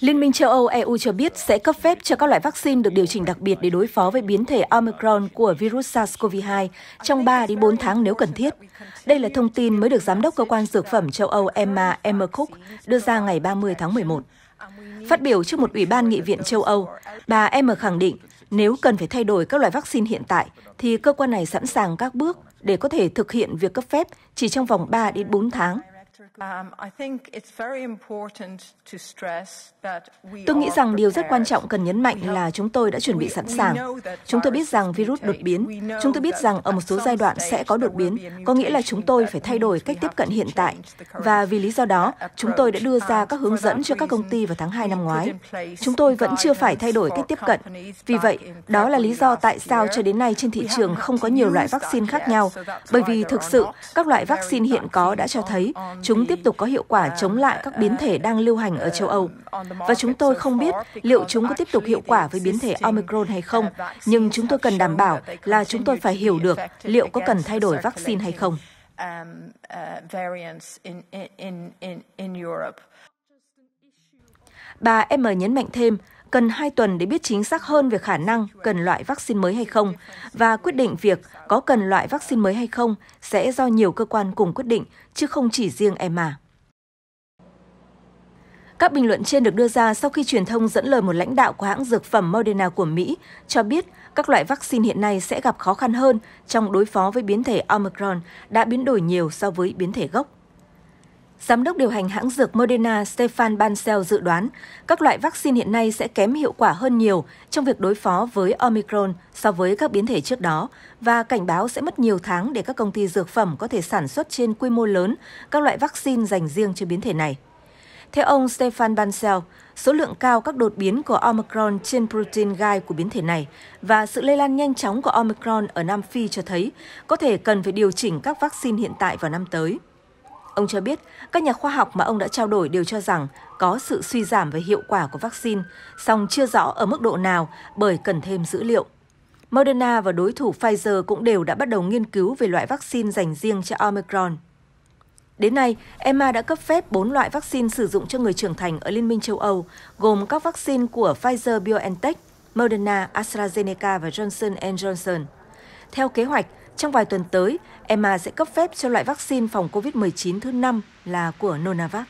Liên minh châu Âu EU cho biết sẽ cấp phép cho các loại vaccine được điều chỉnh đặc biệt để đối phó với biến thể Omicron của virus SARS-CoV-2 trong 3 đến 4 tháng nếu cần thiết. Đây là thông tin mới được Giám đốc Cơ quan Dược phẩm châu Âu Emma Cook đưa ra ngày 30 tháng 11. Phát biểu trước một ủy ban nghị viện châu Âu, bà Emmer khẳng định nếu cần phải thay đổi các loại vaccine hiện tại, thì cơ quan này sẵn sàng các bước để có thể thực hiện việc cấp phép chỉ trong vòng 3 đến 4 tháng Tôi nghĩ rằng điều rất quan trọng cần nhấn mạnh là chúng tôi đã chuẩn bị sẵn sàng. Chúng tôi biết rằng virus đột biến, chúng tôi biết rằng ở một số giai đoạn sẽ có đột biến, có nghĩa là chúng tôi phải thay đổi cách tiếp cận hiện tại. Và vì lý do đó, chúng tôi đã đưa ra um, các hướng dẫn cho các công ty vào tháng 2 năm ngoái. Chúng tôi vẫn chưa phải thay đổi cách tiếp cận. Vì vậy, đó là lý do tại sao cho đến nay trên thị trường không có nhiều loại vaccine khác nhau, bởi vì thực sự các loại vaccine hiện có đã cho thấy chúng tiếp tục có hiệu quả chống lại các biến thể đang lưu hành ở châu Âu. Và chúng tôi không biết liệu chúng có tiếp tục hiệu quả với biến thể Omicron hay không, nhưng chúng tôi cần đảm bảo là chúng tôi phải hiểu được liệu có cần thay đổi vaccine hay không. Bà M nhấn mạnh thêm, cần 2 tuần để biết chính xác hơn về khả năng cần loại vaccine mới hay không và quyết định việc có cần loại vaccine mới hay không sẽ do nhiều cơ quan cùng quyết định, chứ không chỉ riêng EMA. Các bình luận trên được đưa ra sau khi truyền thông dẫn lời một lãnh đạo của hãng dược phẩm Moderna của Mỹ cho biết các loại vaccine hiện nay sẽ gặp khó khăn hơn trong đối phó với biến thể Omicron đã biến đổi nhiều so với biến thể gốc. Giám đốc điều hành hãng dược Moderna Stefan Bancel dự đoán các loại vaccine hiện nay sẽ kém hiệu quả hơn nhiều trong việc đối phó với Omicron so với các biến thể trước đó và cảnh báo sẽ mất nhiều tháng để các công ty dược phẩm có thể sản xuất trên quy mô lớn các loại vaccine dành riêng cho biến thể này. Theo ông Stefan Bancel, số lượng cao các đột biến của Omicron trên protein gai của biến thể này và sự lây lan nhanh chóng của Omicron ở Nam Phi cho thấy có thể cần phải điều chỉnh các vaccine hiện tại vào năm tới. Ông cho biết, các nhà khoa học mà ông đã trao đổi đều cho rằng có sự suy giảm về hiệu quả của vaccine, song chưa rõ ở mức độ nào bởi cần thêm dữ liệu. Moderna và đối thủ Pfizer cũng đều đã bắt đầu nghiên cứu về loại vaccine dành riêng cho Omicron. Đến nay, EMA đã cấp phép 4 loại vaccine sử dụng cho người trưởng thành ở Liên minh châu Âu, gồm các vaccine của Pfizer BioNTech, Moderna, AstraZeneca và Johnson Johnson. Theo kế hoạch, trong vài tuần tới, EMA sẽ cấp phép cho loại vaccine phòng COVID-19 thứ 5 là của Nonavax.